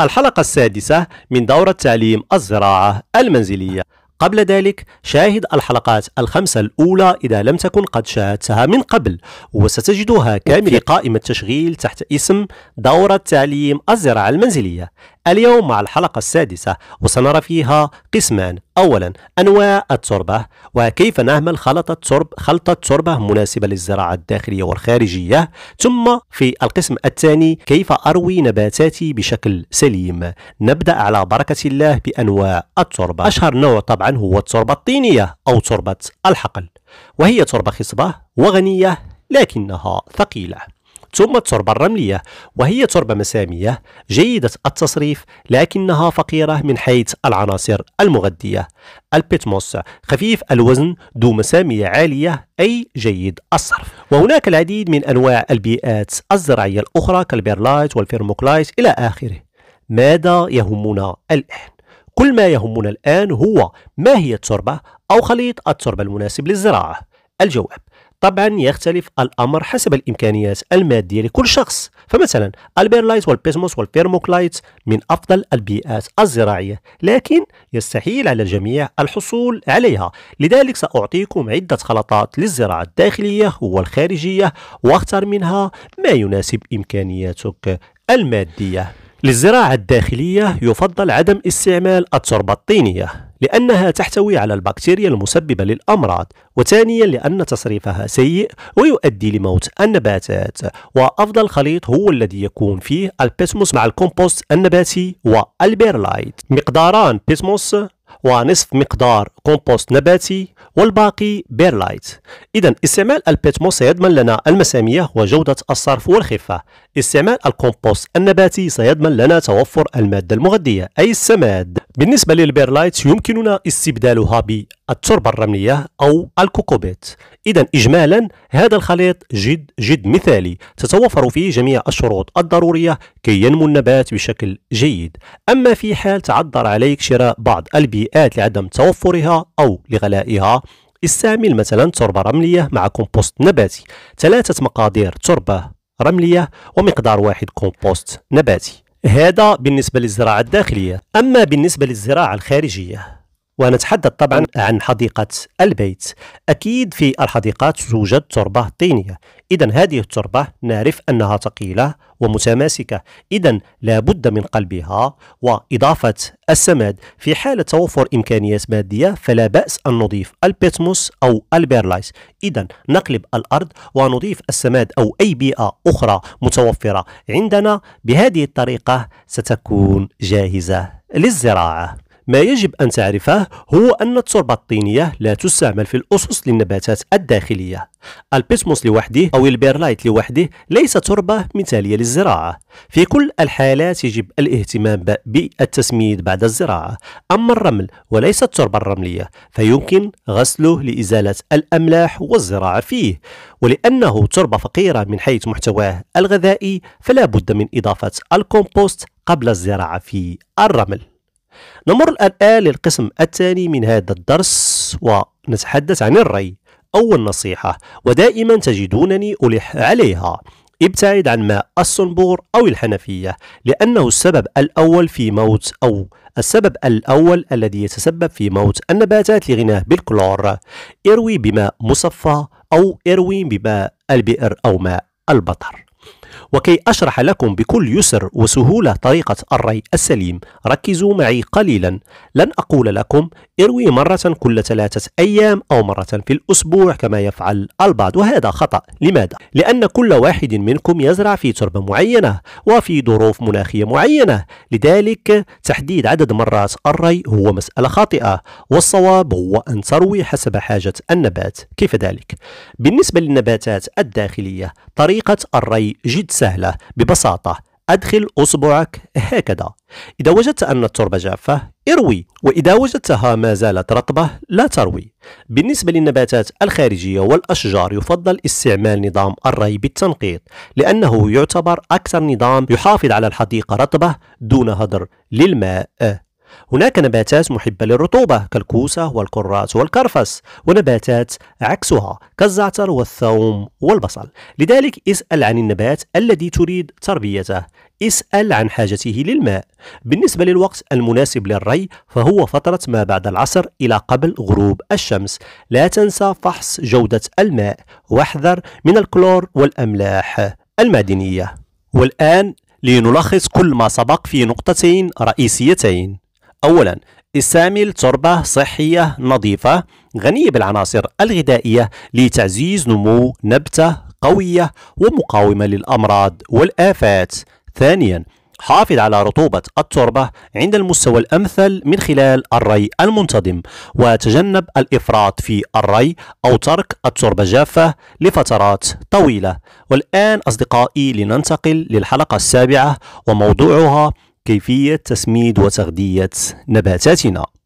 الحلقة السادسة من دورة تعليم الزراعة المنزلية قبل ذلك شاهد الحلقات الخمسة الأولى إذا لم تكن قد شاهدتها من قبل وستجدها في قائمة تشغيل تحت اسم دورة تعليم الزراعة المنزلية اليوم مع الحلقة السادسة وسنرى فيها قسمان أولا أنواع التربة وكيف نعمل خلطة تربة خلطة تربة مناسبة للزراعة الداخلية والخارجية ثم في القسم الثاني كيف أروي نباتاتي بشكل سليم نبدأ على بركة الله بأنواع التربة أشهر نوع طبعا هو التربة الطينية أو تربة الحقل وهي تربة خصبة وغنية لكنها ثقيلة ثم التربة الرملية وهي تربة مسامية جيدة التصريف لكنها فقيرة من حيث العناصر المغذية البيتموس خفيف الوزن ذو مسامية عالية أي جيد الصرف وهناك العديد من أنواع البيئات الزراعية الأخرى كالبيرلايت والفيرموكلايت إلى آخره ماذا يهمنا الآن؟ كل ما يهمنا الآن هو ما هي التربة أو خليط التربة المناسب للزراعة الجواب طبعا يختلف الامر حسب الامكانيات الماديه لكل شخص فمثلا البيرلايت والبيزموس والفيرموكلايت من افضل البيئات الزراعيه لكن يستحيل على الجميع الحصول عليها لذلك ساعطيكم عده خلطات للزراعه الداخليه والخارجيه واختر منها ما يناسب امكانياتك الماديه للزراعة الداخلية يفضل عدم استعمال التربة الطينية لأنها تحتوي على البكتيريا المسببة للأمراض وثانيا لأن تصريفها سيء ويؤدي لموت النباتات وأفضل خليط هو الذي يكون فيه البسموس مع الكومبوست النباتي والبيرلايت مقداران بسموس ونصف مقدار كومبوست نباتي والباقي بيرلايت إذا استعمال البيتمو سيضمن لنا المسامية وجودة الصرف والخفة استعمال الكومبوست النباتي سيضمن لنا توفر المادة المغذية أي السماد بالنسبة للبيرلايت يمكننا استبدالها بالتربة الرملية أو الكوكوبيت إذا إجمالا هذا الخليط جد جد مثالي تتوفر فيه جميع الشروط الضرورية كي ينمو النبات بشكل جيد أما في حال تعذر عليك شراء بعض البيئات لعدم توفرها أو لغلائها استعمل مثلا تربة رملية مع كومبوست نباتي ثلاثة مقادير تربة رملية ومقدار واحد كومبوست نباتي هذا بالنسبة للزراعة الداخلية أما بالنسبة للزراعة الخارجية ونتحدث طبعا عن حديقة البيت أكيد في الحديقات توجد تربة طينية إذا هذه التربة نعرف أنها ثقيلة ومتماسكة إذا لابد من قلبها وإضافة السماد في حالة توفر إمكانيات مادية فلا بأس أن نضيف البيتموس أو البيرلايس إذا نقلب الأرض ونضيف السماد أو أي بيئة أخرى متوفرة عندنا بهذه الطريقة ستكون جاهزة للزراعة ما يجب أن تعرفه هو أن التربة الطينية لا تستعمل في الأسس للنباتات الداخلية البسموس لوحده أو البيرلايت لوحده ليس تربة مثالية للزراعة في كل الحالات يجب الاهتمام بالتسميد بعد الزراعة أما الرمل وليس التربة الرملية فيمكن غسله لإزالة الأملاح والزراعة فيه ولأنه تربة فقيرة من حيث محتواه الغذائي فلا بد من إضافة الكومبوست قبل الزراعة في الرمل نمر الآن للقسم الثاني من هذا الدرس ونتحدث عن الري أول نصيحة ودائما تجدونني ألح عليها ابتعد عن ماء الصنبور أو الحنفية لأنه السبب الأول في موت أو السبب الأول الذي يتسبب في موت النباتات لغناه بالكلور اروي بماء مصفى أو اروي بماء البئر أو ماء البطر وكي أشرح لكم بكل يسر وسهولة طريقة الري السليم ركزوا معي قليلا لن أقول لكم اروي مرة كل ثلاثة أيام أو مرة في الأسبوع كما يفعل البعض وهذا خطأ لماذا؟ لأن كل واحد منكم يزرع في تربة معينة وفي ظروف مناخية معينة لذلك تحديد عدد مرات الري هو مسألة خاطئة والصواب هو أن تروي حسب حاجة النبات كيف ذلك؟ بالنسبة للنباتات الداخلية طريقة الري جدا جد سهلة ببساطة أدخل أصبعك هكذا إذا وجدت أن التربة جافة اروي وإذا وجدتها ما زالت رطبة لا تروي بالنسبة للنباتات الخارجية والأشجار يفضل استعمال نظام الري بالتنقيط لأنه يعتبر أكثر نظام يحافظ على الحديقة رطبة دون هدر للماء هناك نباتات محبة للرطوبة كالكوسة والكرات والكرفس ونباتات عكسها كالزعتر والثوم والبصل لذلك اسأل عن النبات الذي تريد تربيته اسأل عن حاجته للماء بالنسبة للوقت المناسب للري فهو فترة ما بعد العصر إلى قبل غروب الشمس لا تنسى فحص جودة الماء واحذر من الكلور والأملاح المعدنية والآن لنلخص كل ما سبق في نقطتين رئيسيتين أولا استعمل تربة صحية نظيفة غنية بالعناصر الغذائية لتعزيز نمو نبتة قوية ومقاومة للأمراض والآفات ثانيا حافظ على رطوبة التربة عند المستوى الأمثل من خلال الري المنتظم وتجنب الإفراط في الري أو ترك التربة جافة لفترات طويلة والآن أصدقائي لننتقل للحلقة السابعة وموضوعها كيفية تسميد وتغذية نباتاتنا